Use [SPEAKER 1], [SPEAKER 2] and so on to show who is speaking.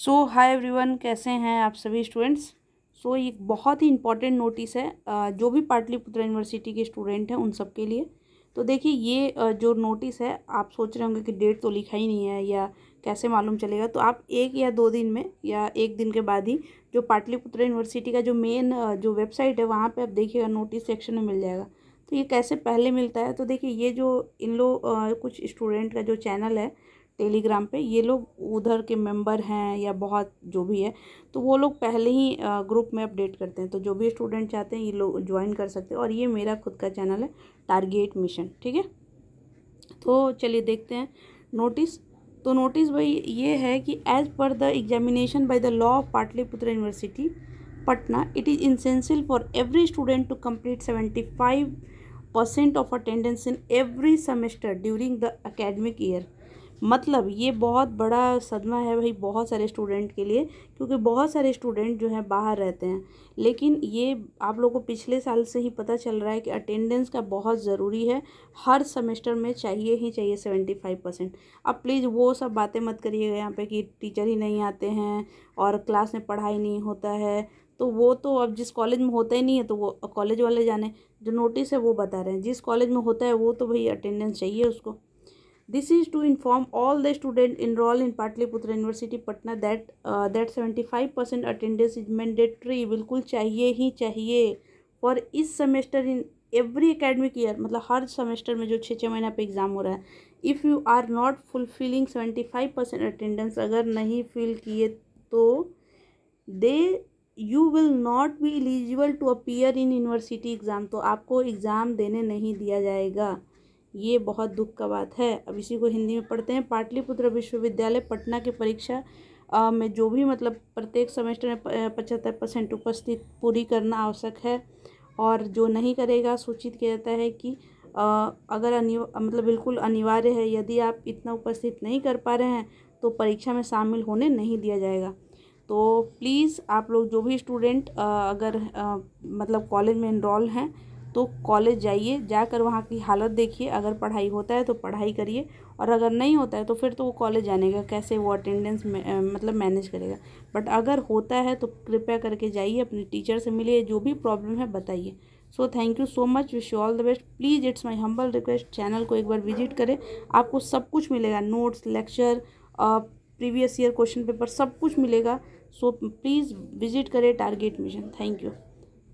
[SPEAKER 1] so every everyone कैसे हैं आप सभी स्टूडेंट्स सो ये बहुत ही इंपॉर्टेंट नोटिस है जो भी पाटलिपुत्र यूनिवर्सिटी के स्टूडेंट हैं उन सब के लिए तो देखिए ये जो नोटिस है आप सोच रहे होंगे कि डेट तो लिखा ही नहीं है या कैसे मालूम चलेगा तो आप एक या दो दिन में या एक दिन के बाद ही जो पाटलिपुत्र यूनिवर्सिटी का जो मेन जो वेबसाइट है वहाँ पर आप देखिएगा नोटिस सेक्शन में मिल जाएगा तो ये कैसे पहले मिलता है तो देखिए ये जो इन लोग कुछ स्टूडेंट का जो चैनल है टेलीग्राम पे ये लोग उधर के मेंबर हैं या बहुत जो भी है तो वो लोग पहले ही ग्रुप में अपडेट करते हैं तो जो भी स्टूडेंट चाहते हैं ये लोग ज्वाइन कर सकते हैं और ये मेरा खुद का चैनल है टारगेट मिशन ठीक है तो चलिए देखते हैं नोटिस तो नोटिस भाई ये है कि as per the examination by the law of Pataliputra university Patna it is essential for every student to complete seventy five percent of attendance in every semester during the academic year मतलब ये बहुत बड़ा सदमा है भाई बहुत सारे स्टूडेंट के लिए क्योंकि बहुत सारे स्टूडेंट जो हैं बाहर रहते हैं लेकिन ये आप लोगों को पिछले साल से ही पता चल रहा है कि अटेंडेंस का बहुत ज़रूरी है हर सेमेस्टर में चाहिए ही चाहिए सेवेंटी फाइव परसेंट अब प्लीज़ वो सब बातें मत करिएगा यहाँ पे कि टीचर ही नहीं आते हैं और क्लास में पढ़ाई नहीं होता है तो वो तो अब जिस कॉलेज में होता ही नहीं है तो वो कॉलेज वाले जाने जो नोटिस है वो बता रहे हैं जिस कॉलेज में होता है वो तो भाई अटेंडेंस चाहिए उसको this is to inform all the student enroll in Pataliputra university Patna that that seventy five percent attendance is mandatory बिल्कुल चाहिए ही चाहिए फॉर इस semester in every academic year मतलब हर सेमेस्टर में जो छः छः महीना पे एग्ज़ाम हो रहा है if you are not fulfilling seventy five percent attendance अगर नहीं फिल किए तो they you will not be eligible to appear in university exam तो आपको एग्ज़ाम देने नहीं दिया जाएगा ये बहुत दुख का बात है अब इसी को हिंदी में पढ़ते हैं पाटलिपुत्र विश्वविद्यालय पटना के परीक्षा में जो भी मतलब प्रत्येक सेमेस्टर में पचहत्तर परसेंट उपस्थित पूरी करना आवश्यक है और जो नहीं करेगा सूचित किया जाता है कि आ, अगर अनिव मतलब बिल्कुल अनिवार्य है यदि आप इतना उपस्थित नहीं कर पा रहे हैं तो परीक्षा में शामिल होने नहीं दिया जाएगा तो प्लीज़ आप लोग जो भी स्टूडेंट अगर आ, मतलब कॉलेज में इनरोल हैं तो कॉलेज जाइए जाकर वहाँ की हालत देखिए अगर पढ़ाई होता है तो पढ़ाई करिए और अगर नहीं होता है तो फिर तो वो कॉलेज जाने का कैसे वो अटेंडेंस मतलब मैनेज करेगा बट अगर होता है तो कृपया करके जाइए अपने टीचर से मिलिए जो भी प्रॉब्लम है बताइए so thank you so much wish you all the best please it's my humble request channel को एक बार विजिट करें आपको सब कुछ मिलेगा notes lecture previous year question paper सब कुछ मिलेगा सो प्लीज़ विजिट करें टारगेट मिशन थैंक यू